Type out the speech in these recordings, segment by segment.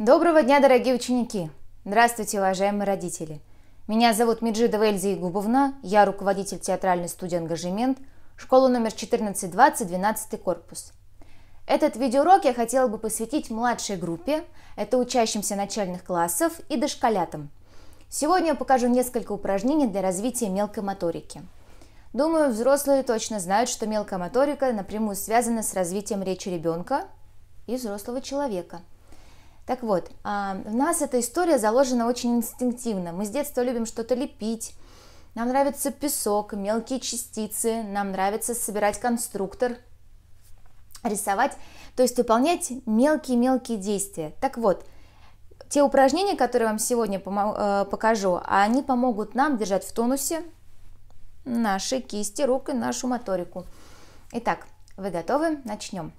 Доброго дня, дорогие ученики! Здравствуйте, уважаемые родители! Меня зовут Меджидова Эльза Ягубовна, я руководитель театральной студии «Ангажемент», школа номер 1420, 12 корпус. Этот видеоурок я хотела бы посвятить младшей группе, это учащимся начальных классов и дошколятам. Сегодня я покажу несколько упражнений для развития мелкой моторики. Думаю, взрослые точно знают, что мелкая моторика напрямую связана с развитием речи ребенка и взрослого человека – так вот, а, у нас эта история заложена очень инстинктивно. Мы с детства любим что-то лепить, нам нравится песок, мелкие частицы, нам нравится собирать конструктор, рисовать, то есть выполнять мелкие-мелкие действия. Так вот, те упражнения, которые вам сегодня э, покажу, они помогут нам держать в тонусе наши кисти, рук и нашу моторику. Итак, вы готовы? Начнем.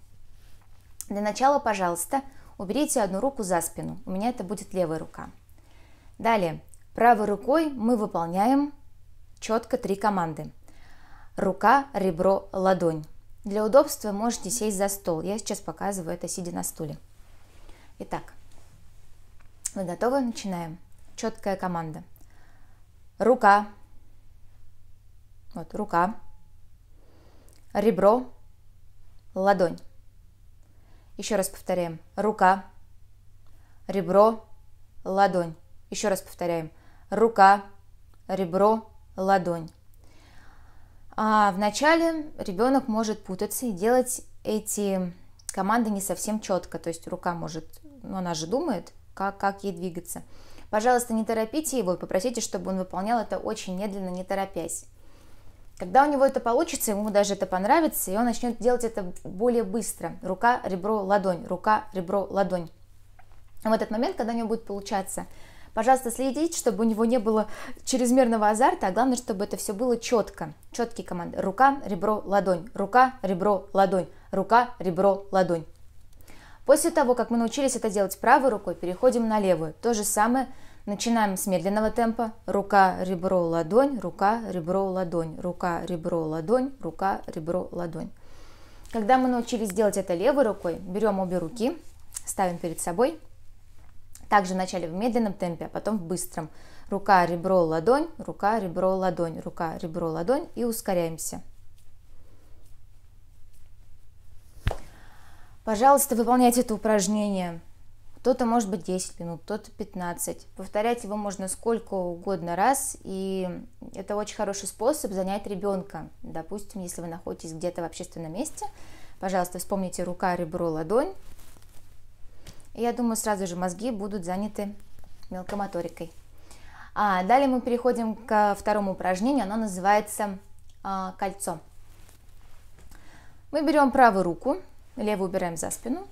Для начала, пожалуйста, Уберите одну руку за спину, у меня это будет левая рука. Далее, правой рукой мы выполняем четко три команды. Рука, ребро, ладонь. Для удобства можете сесть за стол. Я сейчас показываю это, сидя на стуле. Итак, вы готовы? Начинаем. Четкая команда. Рука. Вот, рука. Ребро. Ладонь. Еще раз повторяем. Рука, ребро, ладонь. Еще раз повторяем. Рука, ребро, ладонь. А вначале ребенок может путаться и делать эти команды не совсем четко. То есть рука может, но ну, она же думает, как, как ей двигаться. Пожалуйста, не торопите его и попросите, чтобы он выполнял это очень медленно, не торопясь. Когда у него это получится, ему даже это понравится, и он начнет делать это более быстро. Рука, ребро, ладонь, рука, ребро, ладонь. В этот момент, когда у него будет получаться, пожалуйста, следите, чтобы у него не было чрезмерного азарта, а главное, чтобы это все было четко. Четкие команды. Рука, ребро, ладонь, рука, ребро, ладонь, рука, ребро, ладонь. После того, как мы научились это делать правой рукой, переходим на левую. То же самое – Начинаем с медленного темпа. Рука, ребро, ладонь, рука, ребро, ладонь, рука, ребро, ладонь, рука, ребро, ладонь. Когда мы научились делать это левой рукой, берем обе руки, ставим перед собой. Также вначале в медленном темпе, а потом в быстром. Рука, ребро, ладонь, рука, ребро, ладонь, рука, ребро, ладонь и ускоряемся. Пожалуйста, выполняйте это упражнение кто-то может быть 10 минут, кто-то 15. Повторять его можно сколько угодно раз, и это очень хороший способ занять ребенка. Допустим, если вы находитесь где-то в общественном месте, пожалуйста, вспомните рука, ребро, ладонь. И я думаю, сразу же мозги будут заняты мелкомоторикой. А, далее мы переходим ко второму упражнению, оно называется а, кольцо. Мы берем правую руку, левую убираем за спину,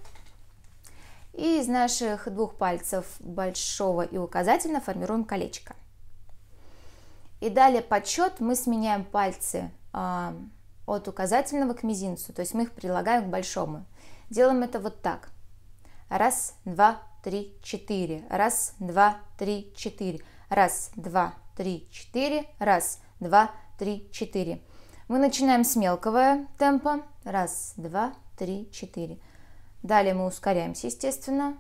и из наших двух пальцев большого и указательного формируем колечко. И далее подсчет мы сменяем пальцы э, от указательного к мизинцу, то есть мы их прилагаем к большому. Делаем это вот так. Раз, два, три, четыре. Раз, два, три, четыре. Раз, два, три, четыре. Раз, два, три, четыре. Мы начинаем с мелкого темпа. Раз, два, три, четыре. Далее мы ускоряемся, естественно.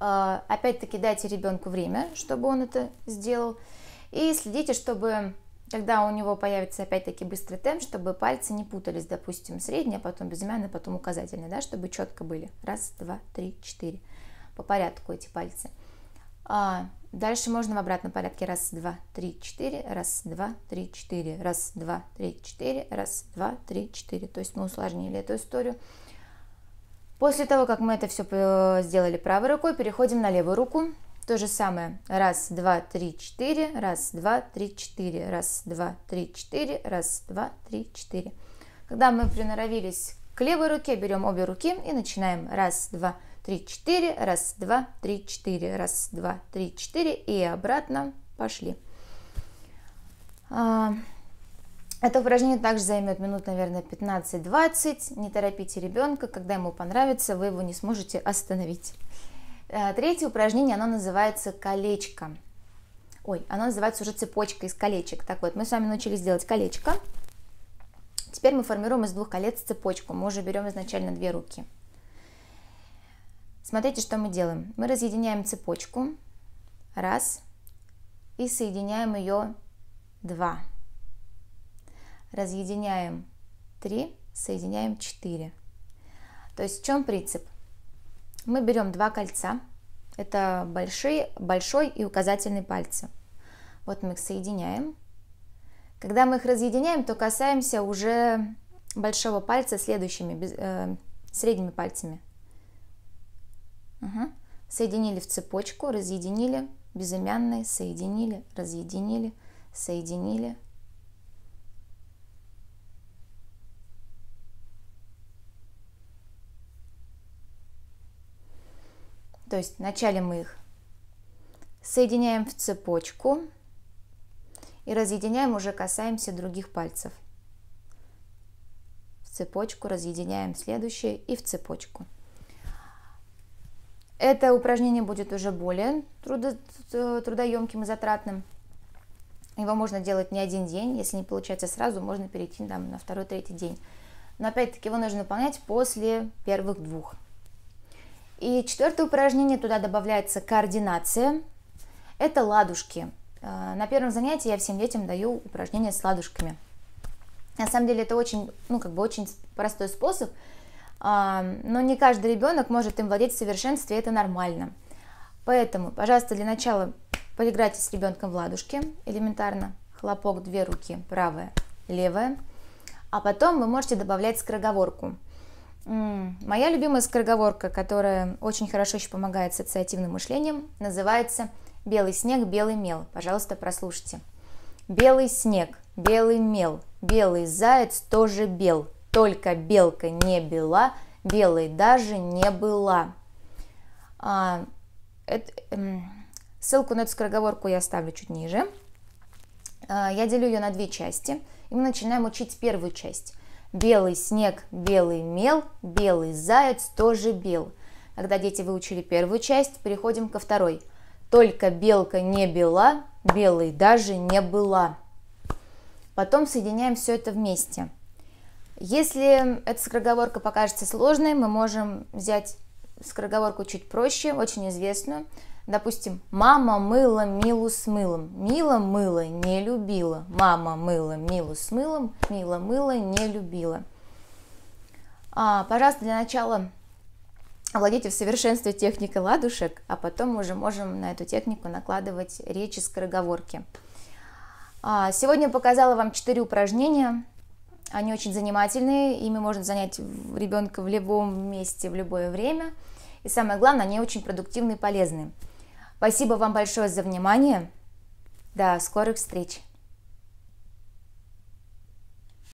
А, опять-таки дайте ребенку время, чтобы он это сделал. И следите, чтобы, когда у него появится опять-таки быстрый темп, чтобы пальцы не путались, допустим, средний, а потом безымянный, а потом указательный, да, чтобы четко были. Раз, два, три, четыре. По порядку эти пальцы. А дальше можно в обратном порядке. Раз, два, три, четыре. Раз, два, три, четыре. Раз, два, три, четыре. Раз, два, три, четыре. То есть мы усложнили эту историю. После того, как мы это все э, сделали правой рукой, переходим на левую руку. То же самое. Раз, два, три, четыре. Раз, два, три, четыре. Раз, два, три, четыре. Раз, два, три, четыре. Когда мы приноровились к левой руке, берем обе руки и начинаем. Раз, два, три, четыре. Раз, два, три, четыре. Раз, два, три, четыре. И обратно пошли. А, это упражнение также займет минут, наверное, 15-20. Не торопите ребенка, когда ему понравится, вы его не сможете остановить. Э, третье упражнение, оно называется колечко. Ой, оно называется уже цепочка из колечек. Так вот, мы с вами научились делать колечко. Теперь мы формируем из двух колец цепочку. Мы уже берем изначально две руки. Смотрите, что мы делаем. Мы разъединяем цепочку. Раз. И соединяем ее. Два разъединяем 3, соединяем 4. То есть в чем принцип? Мы берем два кольца, это большие, большой и указательный пальцы. Вот мы их соединяем. Когда мы их разъединяем, то касаемся уже большого пальца следующими, э, средними пальцами. Угу. Соединили в цепочку, разъединили, безымянные, соединили, разъединили, соединили, То есть вначале мы их соединяем в цепочку и разъединяем, уже касаемся других пальцев. В цепочку разъединяем следующее и в цепочку. Это упражнение будет уже более трудоемким и затратным. Его можно делать не один день, если не получается сразу, можно перейти там, на второй-третий день. Но опять-таки его нужно выполнять после первых двух. И четвертое упражнение, туда добавляется координация. Это ладушки. Э, на первом занятии я всем детям даю упражнение с ладушками. На самом деле это очень, ну, как бы очень простой способ, а, но не каждый ребенок может им владеть в совершенстве, это нормально. Поэтому, пожалуйста, для начала поиграйте с ребенком в ладушки, элементарно. Хлопок, две руки, правая, левая. А потом вы можете добавлять скороговорку. Моя любимая скороговорка, которая очень хорошо еще помогает с ассоциативным мышлением, называется «Белый снег, белый мел». Пожалуйста, прослушайте. Белый снег, белый мел, белый заяц тоже бел, только белка не бела, белой даже не была. А, это, эм, ссылку на эту скороговорку я оставлю чуть ниже. А, я делю ее на две части, и мы начинаем учить первую часть – Белый снег, белый мел, белый заяц тоже бел. Когда дети выучили первую часть, переходим ко второй. Только белка не бела, белой даже не была. Потом соединяем все это вместе. Если эта скороговорка покажется сложной, мы можем взять скороговорку чуть проще, очень известную, Допустим, мама мыла Милу с мылом. Мила мыла не любила. Мама мыла Милу с мылом. Мила мыла не любила. А, пожалуйста, для начала владейте в совершенстве техникой ладушек, а потом уже можем на эту технику накладывать речи скороговорки. А, сегодня показала вам 4 упражнения. Они очень занимательные, ими можно занять ребенка в любом месте, в любое время. И самое главное, они очень продуктивны и полезны. Спасибо вам большое за внимание. До скорых встреч!